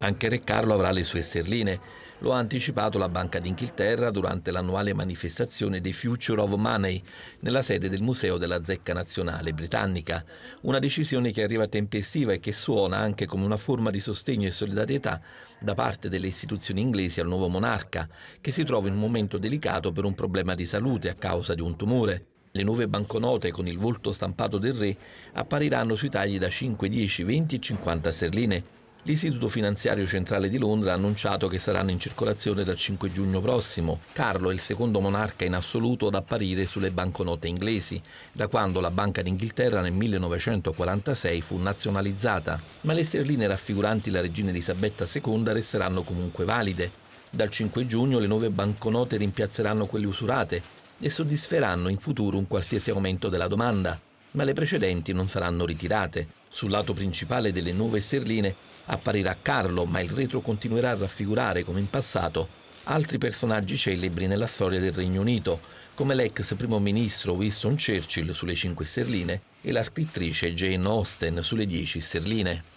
Anche Re Carlo avrà le sue sterline. Lo ha anticipato la Banca d'Inghilterra durante l'annuale manifestazione dei Future of Money nella sede del Museo della Zecca Nazionale Britannica. Una decisione che arriva tempestiva e che suona anche come una forma di sostegno e solidarietà da parte delle istituzioni inglesi al nuovo monarca, che si trova in un momento delicato per un problema di salute a causa di un tumore. Le nuove banconote con il volto stampato del re appariranno sui tagli da 5, 10, 20 e 50 sterline L'Istituto Finanziario Centrale di Londra ha annunciato che saranno in circolazione dal 5 giugno prossimo. Carlo è il secondo monarca in assoluto ad apparire sulle banconote inglesi, da quando la Banca d'Inghilterra nel 1946 fu nazionalizzata, ma le sterline raffiguranti la regina Elisabetta II resteranno comunque valide. Dal 5 giugno le nuove banconote rimpiazzeranno quelle usurate e soddisferanno in futuro un qualsiasi aumento della domanda, ma le precedenti non saranno ritirate. Sul lato principale delle nuove sterline apparirà Carlo, ma il retro continuerà a raffigurare, come in passato, altri personaggi celebri nella storia del Regno Unito, come l'ex primo ministro Winston Churchill sulle 5 sterline e la scrittrice Jane Austen sulle 10 sterline.